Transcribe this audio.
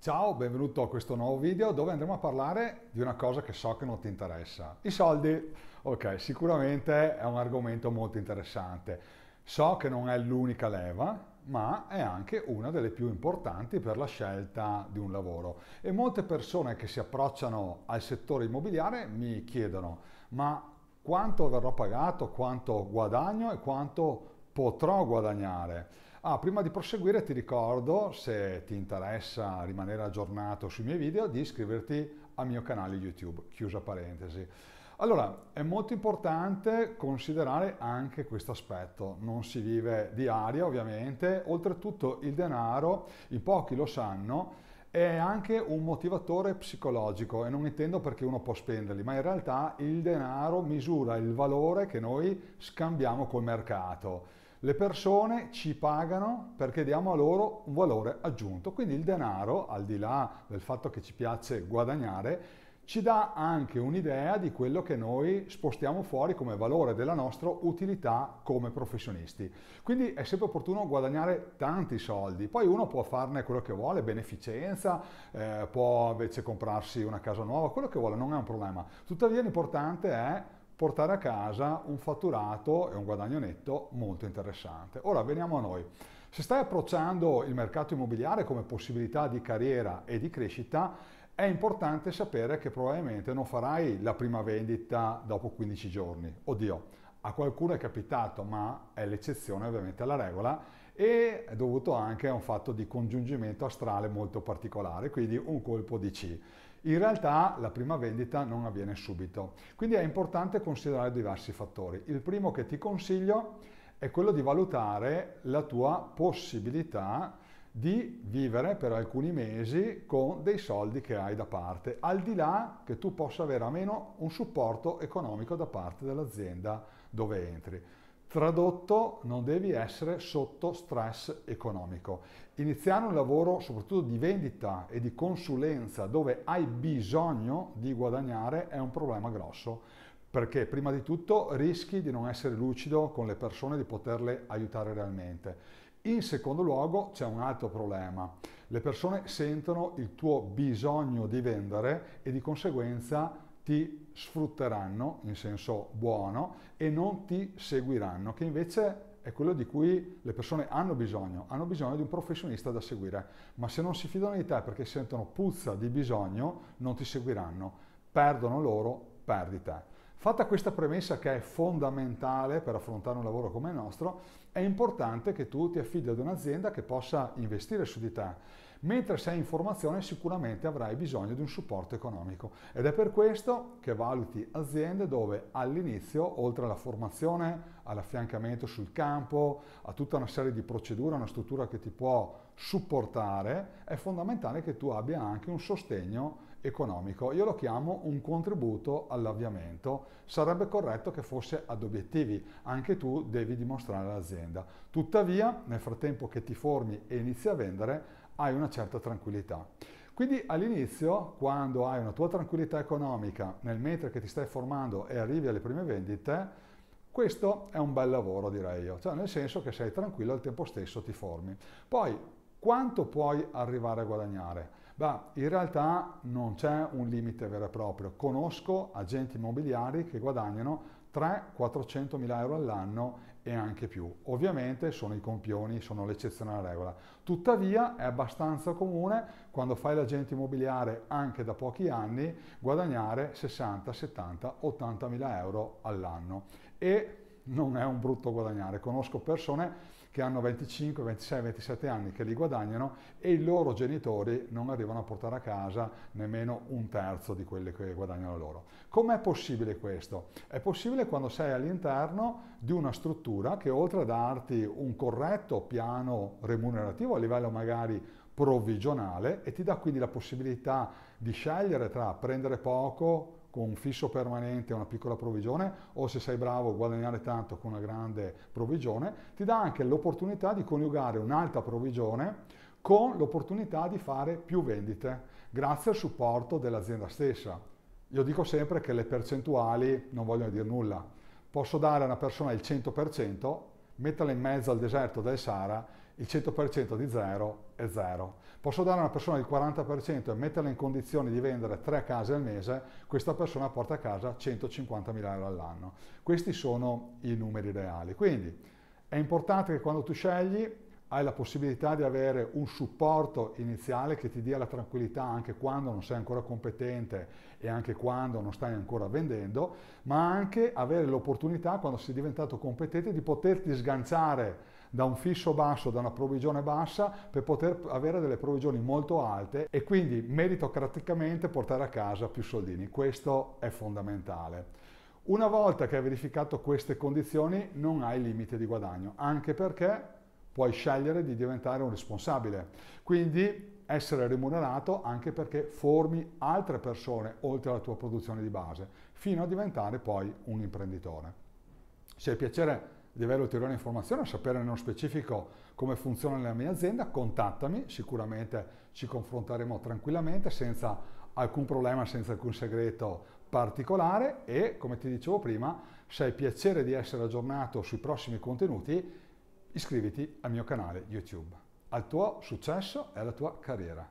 Ciao, benvenuto a questo nuovo video dove andremo a parlare di una cosa che so che non ti interessa, i soldi. Ok, sicuramente è un argomento molto interessante. So che non è l'unica leva, ma è anche una delle più importanti per la scelta di un lavoro. E molte persone che si approcciano al settore immobiliare mi chiedono, ma quanto verrò pagato, quanto guadagno e quanto potrò guadagnare? Ah, prima di proseguire ti ricordo, se ti interessa rimanere aggiornato sui miei video, di iscriverti al mio canale YouTube, chiusa parentesi. Allora, è molto importante considerare anche questo aspetto, non si vive di aria ovviamente, oltretutto il denaro, in pochi lo sanno, è anche un motivatore psicologico e non intendo perché uno può spenderli, ma in realtà il denaro misura il valore che noi scambiamo col mercato. Le persone ci pagano perché diamo a loro un valore aggiunto, quindi il denaro, al di là del fatto che ci piace guadagnare, ci dà anche un'idea di quello che noi spostiamo fuori come valore della nostra utilità come professionisti. Quindi è sempre opportuno guadagnare tanti soldi, poi uno può farne quello che vuole, beneficenza, eh, può invece comprarsi una casa nuova, quello che vuole, non è un problema. Tuttavia l'importante è portare a casa un fatturato e un guadagno netto molto interessante. Ora veniamo a noi. Se stai approcciando il mercato immobiliare come possibilità di carriera e di crescita, è importante sapere che probabilmente non farai la prima vendita dopo 15 giorni. Oddio, a qualcuno è capitato, ma è l'eccezione ovviamente alla regola e è dovuto anche a un fatto di congiungimento astrale molto particolare, quindi un colpo di C. In realtà la prima vendita non avviene subito, quindi è importante considerare diversi fattori. Il primo che ti consiglio è quello di valutare la tua possibilità di vivere per alcuni mesi con dei soldi che hai da parte, al di là che tu possa avere a meno un supporto economico da parte dell'azienda dove entri. Tradotto, non devi essere sotto stress economico. Iniziare un lavoro soprattutto di vendita e di consulenza dove hai bisogno di guadagnare è un problema grosso perché prima di tutto rischi di non essere lucido con le persone, di poterle aiutare realmente. In secondo luogo c'è un altro problema. Le persone sentono il tuo bisogno di vendere e di conseguenza ti sfrutteranno in senso buono e non ti seguiranno, che invece è quello di cui le persone hanno bisogno, hanno bisogno di un professionista da seguire, ma se non si fidano di te perché sentono puzza di bisogno, non ti seguiranno, perdono loro, perdi te. Fatta questa premessa che è fondamentale per affrontare un lavoro come il nostro, è importante che tu ti affidi ad un'azienda che possa investire su di te. Mentre sei in formazione sicuramente avrai bisogno di un supporto economico ed è per questo che valuti aziende dove all'inizio, oltre alla formazione, all'affiancamento sul campo, a tutta una serie di procedure, una struttura che ti può supportare, è fondamentale che tu abbia anche un sostegno economico. Io lo chiamo un contributo all'avviamento. Sarebbe corretto che fosse ad obiettivi, anche tu devi dimostrare all'azienda. Tuttavia, nel frattempo che ti formi e inizi a vendere, hai una certa tranquillità. Quindi all'inizio, quando hai una tua tranquillità economica, nel mentre che ti stai formando e arrivi alle prime vendite, questo è un bel lavoro, direi io, cioè nel senso che sei tranquillo e al tempo stesso ti formi. Poi, quanto puoi arrivare a guadagnare? Beh, in realtà non c'è un limite vero e proprio. Conosco agenti immobiliari che guadagnano 300-400 mila euro all'anno e anche più. Ovviamente sono i compioni, sono l'eccezione alla regola. Tuttavia è abbastanza comune quando fai l'agente immobiliare anche da pochi anni guadagnare 60, 70, 80 mila euro all'anno e non è un brutto guadagnare. Conosco persone che hanno 25, 26, 27 anni che li guadagnano e i loro genitori non arrivano a portare a casa nemmeno un terzo di quelli che guadagnano loro. Com'è possibile questo? È possibile quando sei all'interno di una struttura che oltre a darti un corretto piano remunerativo a livello magari provvigionale e ti dà quindi la possibilità di scegliere tra prendere poco, con un fisso permanente e una piccola provvigione o se sei bravo a guadagnare tanto con una grande provvigione, ti dà anche l'opportunità di coniugare un'alta provvigione con l'opportunità di fare più vendite grazie al supporto dell'azienda stessa. Io dico sempre che le percentuali non vogliono dire nulla. Posso dare a una persona il 100%, metterla in mezzo al deserto del Sahara il 100% di zero è zero. Posso dare a una persona il 40% e metterla in condizione di vendere 3 case al mese, questa persona porta a casa 150.000 euro all'anno. Questi sono i numeri reali. Quindi è importante che quando tu scegli hai la possibilità di avere un supporto iniziale che ti dia la tranquillità anche quando non sei ancora competente e anche quando non stai ancora vendendo, ma anche avere l'opportunità quando sei diventato competente di poterti sganciare da un fisso basso, da una provvigione bassa, per poter avere delle provvigioni molto alte e quindi meritocraticamente portare a casa più soldini. Questo è fondamentale. Una volta che hai verificato queste condizioni non hai limite di guadagno, anche perché puoi scegliere di diventare un responsabile. Quindi essere remunerato anche perché formi altre persone oltre alla tua produzione di base, fino a diventare poi un imprenditore. Se hai piacere di avere ulteriori informazioni o sapere nello specifico come funziona la mia azienda, contattami, sicuramente ci confronteremo tranquillamente senza alcun problema, senza alcun segreto particolare e come ti dicevo prima, se hai piacere di essere aggiornato sui prossimi contenuti, iscriviti al mio canale YouTube, al tuo successo e alla tua carriera.